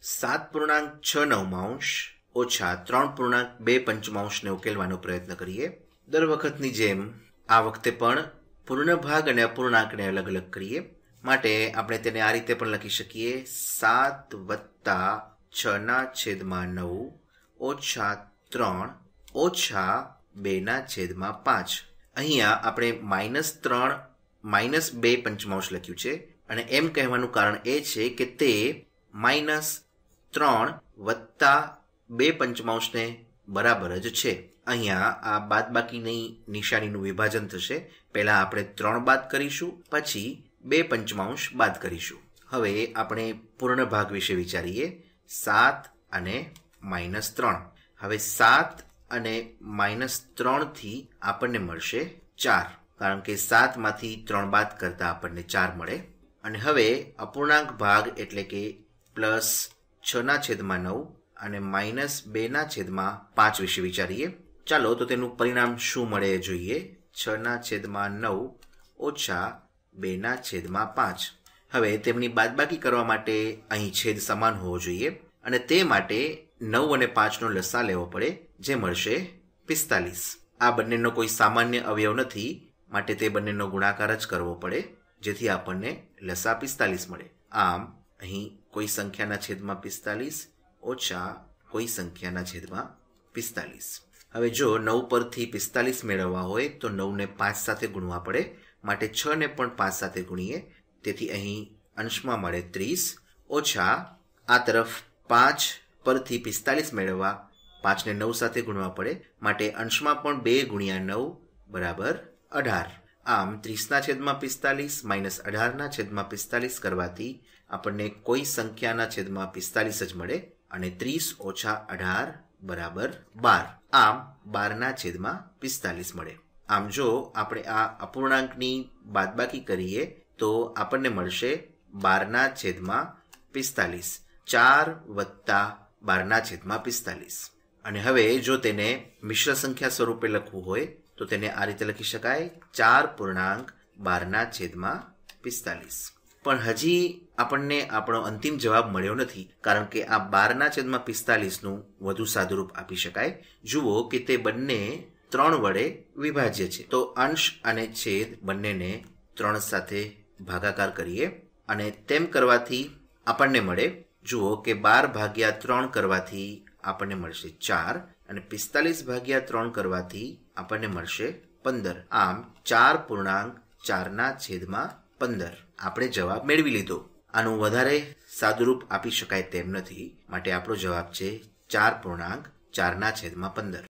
સાત પૂર્ણાંક છ નવમાંશ ઓછા ત્રણ પૂર્ણાંક બે પંચમાંશને ઉકેલવાનો પ્રયત્ન કરીએ દર વખતની જેમ આ વખતે પણ પૂર્ણ ભાગ અને અપૂર્ણાંકને અલગ અલગ કરીએ માટે આપણે તેને આ રીતે પણ લખી શકીએ સાત વત્તા છના છેદમાં નવ ઓછા ત્રણ ઓછા બેના છેદમાં પાંચ અહીંયા આપણે માઇનસ ત્રણ માઇનસ બે પંચમાંશ લખ્યું છે અને એમ કહેવાનું કારણ એ છે કે તે માઇનસ ત્રણ વત્તા બે પંચમાંશને બરાબર જ છે અહીંયા આ બાદ બાદબાકીની નિશાનીનું વિભાજન થશે પહેલાં આપણે ત્રણ બાદ કરીશું પછી બે પંચમાંશ બાદ કરીશું હવે આપણે પૂર્ણ ભાગ વિશે વિચારીએ સાત અને માઇનસ ત્રણ હવે સાત અને માઇનસ ત્રણથી આપણને મળશે ચાર કારણ કે સાતમાંથી ત્રણ બાદ કરતાં આપણને ચાર મળે અને હવે અપૂર્ણાંક ભાગ એટલે કે પ્લસ છના છેદમાં નવ અને માઇનસ બેના છેદમાં પાંચ વિશે વિચારીએ ચાલો તો તેનું પરિણામ શું મળે જોઈએ છના છેદમાં નવ ઓછા બેના છેદમાં પાંચ હવે તેમની બાદબાકી કરવા માટે અહીં છેદ સમાન હોવો જોઈએ અને તે માટે નવ અને પાંચનો લસા લેવો પડે જે મળશે પિસ્તાલીસ આ બંનેનો કોઈ સામાન્ય અવયવ નથી માટે તે બંનેનો ગુણાકાર જ કરવો પડે જેથી આપણને લસા પિસ્તાલીસ મળે આમ અહીં કોઈ સંખ્યાના છેદમાં પિસ્તાલીસ ઓછા કોઈ સંખ્યાના છેદમાં પિસ્તાલીસ હવે જો નવ પરથી પિસ્તાલીસ મેળવવા હોય તો નવને પાંચ સાથે ગુણવા પડે માટે છને પણ પાંચ સાથે ગુણીએ તેથી અહીં અંશમાં મળે ત્રીસ ઓછા આ તરફ પાંચ પરથી પિસ્તાલીસ મેળવવા પાંચને નવ સાથે ગુણવા પડે માટે અંશમાં પણ બે ગુણ્યા નવ બરાબર અઢાર આમ ત્રીસના છેદમાં પિસ્તાલીસ માઇનસ અઢારના છેદમાં પિસ્તાલીસ કરવાથી આપણને કોઈ સંખ્યાના છેદમાં પિસ્તાલીસ જ મળે અને ત્રીસ ઓછા અઢાર બરાબર બાર આમ બારના છેદમાં પિસ્તાલીસ મળે આમ જો આપણે આ અપૂર્ણાંકની બાદબાકી કરીએ તો આપણને મળશે બારના છેદમાં પિસ્તાલીસ ચાર વત્તા બારના છેદમાં પિસ્તાલીસ અને હવે જો તેને મિશ્ર સંખ્યા સ્વરૂપે લખવું હોય તો તેને આ રીતે લખી શકાય ચાર પૂર્ણાંક બારના છેદમાં પિસ્તાલીસ પણ હજી આપણને આપણો અંતિમ જવાબ મળ્યો નથી કારણ કે આ બારના છેદમાં પિસ્તાલીસનું વધુ સાદુરૂપ આપી શકાય જુઓ કે તે બંને ત્રણ વડે વિભાજ્ય છે તો અંશ અને છેદ બંનેને ત્રણ સાથે ભાગાકાર કરીએ અને તેમ કરવાથી આપણને મળે જુઓ કે બાર ભાગ્યા ત્રણ કરવાથી આપણને મળશે ચાર અને પિસ્તાલીસ ભાગ્યા ત્રણ કરવાથી આપણને મળશે પંદર આમ ચાર પૂર્ણાંક ચારના છેદમાં પંદર આપણે જવાબ મેળવી લીધો આનું વધારે સાદુરૂપ આપી શકાય તેમ નથી માટે આપણો જવાબ છે ચાર પૂર્ણાંક ચારના છેદમાં પંદર